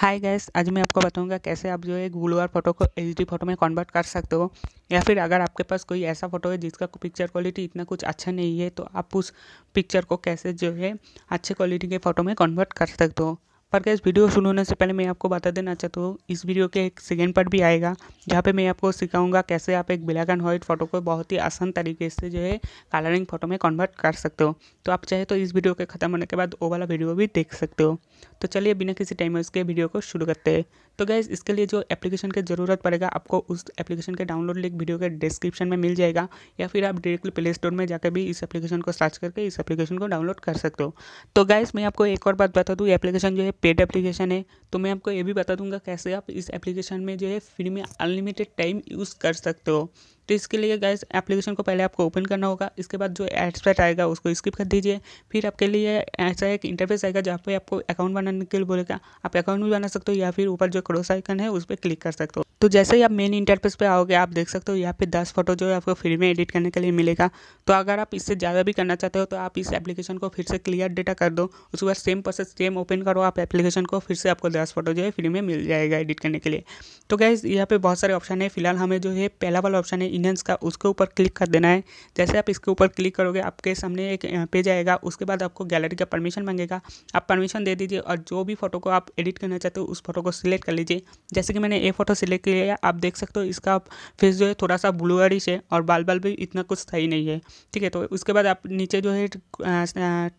hi guys आज मैं आपको बताऊंगा कैसे आप जो है गूगल वार फोटो को एच फोटो में कन्वर्ट कर सकते हो या फिर अगर आपके पास कोई ऐसा फोटो है जिसका पिक्चर क्वालिटी इतना कुछ अच्छा नहीं है तो आप उस पिक्चर को कैसे जो है अच्छे क्वालिटी के फ़ोटो में कन्वर्ट कर सकते हो पर गैस वीडियो शुरू होने से पहले मैं आपको बता देना चाहता हूँ इस वीडियो के एक सेकेंड पार्ट भी आएगा जहाँ पे मैं आपको सिखाऊंगा कैसे आप एक ब्लैक एंड व्हाइट फोटो को बहुत ही आसान तरीके से जो है कलरिंग फोटो में कन्वर्ट कर सकते हो तो आप चाहे तो इस वीडियो के खत्म होने के बाद वो वाला वीडियो भी देख सकते हो तो चलिए बिना किसी टाइम उसके वीडियो को शुरू करते हैं तो गैस इसके लिए जो एप्लीकेशन की ज़रूरत पड़ेगा आपको उस एप्लीकेशन के डाउनलोड लिंक वीडियो के डिस्क्रिप्शन में मिल जाएगा या फिर आप डायरेक्टली प्ले स्टोर में जाकर भी इस एप्लीकेशन को सर्च करके इस एप्लीकेशन को डाउनलोड कर सकते हो तो गैस मैं आपको एक और बात बता दूँ एप्लीकेशन जो है पेड एप्लीकेशन है तो मैं आपको ये भी बता दूंगा कैसे आप इस एप्लीकेशन में जो है फ्री में अनलिमिटेड टाइम यूज़ कर सकते हो तो इसके लिए गैस एप्लीकेशन को पहले आपको ओपन करना होगा इसके बाद जो एडसपेट आएगा उसको स्किप कर दीजिए फिर आपके लिए ऐसा एक इंटरफेस आएगा जहाँ पे आपको अकाउंट बनाने के लिए बोलेगा आप अकाउंट भी बना सकते हो या फिर ऊपर जो क्रोस आइकन है उस पर क्लिक कर सकते हो तो जैसे ही आप मेन इंटरफेस पे आओगे आप देख सकते हो यहाँ पे दस फोटो जो है आपको फ्री में एडिट करने के लिए मिलेगा तो अगर आप इससे ज़्यादा भी करना चाहते हो तो आप इस एप्लीकेशन को फिर से क्लियर डेटा कर दो उसके बाद सेम प्रोसेस सेम ओपन करो आप एप्लीकेशन को फिर से आपको दस फोटो जो है फ्री में मिल जाएगा एडिट करने के लिए तो गैस यहाँ पे बहुत सारे ऑप्शन है फिलहाल हमें जो है पहला वाला ऑप्शन है इन्हेंस का उसके ऊपर क्लिक कर देना है जैसे आप इसके ऊपर क्लिक करोगे आपके सामने एक पेज आएगा उसके बाद आपको गैलरी का परमिशन मांगेगा आप परमिशन दे दीजिए और जो भी फोटो को आप एडिट करना चाहते हो उस फोटो को सिलेक्ट कर लीजिए जैसे कि मैंने ये फोटो सिलेक्ट किया आप देख सकते हो इसका फेस जो है थोड़ा सा ब्लूअरिश है और बाल बाल भी इतना कुछ सही नहीं है ठीक है तो उसके बाद आप नीचे जो है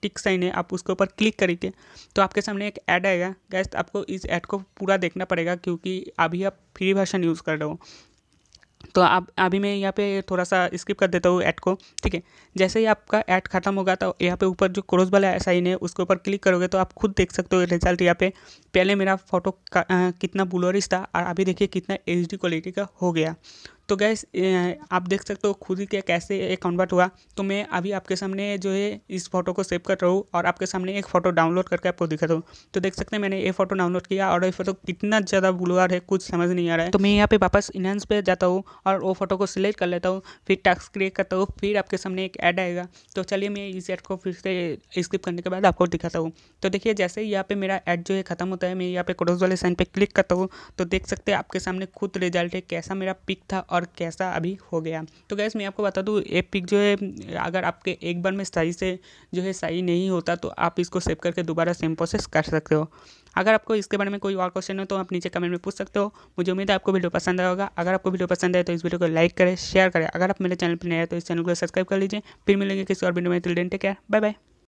टिक साइन है आप उसके ऊपर क्लिक करेंगे तो आपके सामने एक ऐड आएगा गैस आपको इस ऐड को पूरा देखना पड़ेगा क्योंकि अभी आप फ्री भाषण यूज़ कर रहे हो तो आप अभी मैं यहाँ पे थोड़ा सा स्किप कर देता हूँ ऐड को ठीक है जैसे ही आपका ऐड ख़त्म होगा तो यहाँ पे ऊपर जो क्रोज वाला साइन है उसके ऊपर क्लिक करोगे तो आप खुद देख सकते हो रिजल्ट यहाँ पे पहले मेरा फोटो का, आ, कितना ब्लोरिश था और अभी देखिए कितना एच क्वालिटी का हो गया तो गैस आप देख सकते हो खुद ही के कैसे कन्वर्ट हुआ तो मैं अभी आपके सामने जो है इस फोटो को सेव कर रहा हूँ और आपके सामने एक फ़ोटो डाउनलोड करके आपको दिखा रहा हूँ तो देख सकते हैं मैंने ये फोटो डाउनलोड किया और ये फोटो कितना ज़्यादा बुलवार है कुछ समझ नहीं आ रहा है तो मैं यहाँ पे वापस इनहेंस पे जाता हूँ और वो फोटो को सिलेक्ट कर लेता हूँ फिर टैक्स क्रिएट करता हूँ फिर आपके सामने एक ऐड आएगा तो चलिए मैं इस ऐड को फिर से स्किप करने के बाद आपको दिखाता हूँ तो देखिए जैसे यहाँ पे मेरा ऐड जो है खत्म होता है मैं यहाँ पे क्रोज वाले साइन पर क्लिक करता हूँ तो देख सकते हैं आपके सामने खुद रिजल्ट है कैसा मेरा पिक था और और कैसा अभी हो गया तो गैस मैं आपको बता दूँ ये पिक जो है अगर आपके एक बार में सही से जो है सही नहीं होता तो आप इसको सेव करके दोबारा सेम प्रोसेस कर सकते हो अगर आपको इसके बारे में कोई और क्वेश्चन हो तो आप नीचे कमेंट में पूछ सकते हो मुझे उम्मीद है आपको वीडियो पसंद आएगा अगर आपको वीडियो पसंद आए तो इस वीडियो को लाइक करें शेयर करें अगर आप मेरे चैनल पर नए हैं तो इस चैनल को सब्सक्राइब कर लीजिए फिर मिलेंगे किसी और वीडियो में तिल डेंटे क्या बाय बाय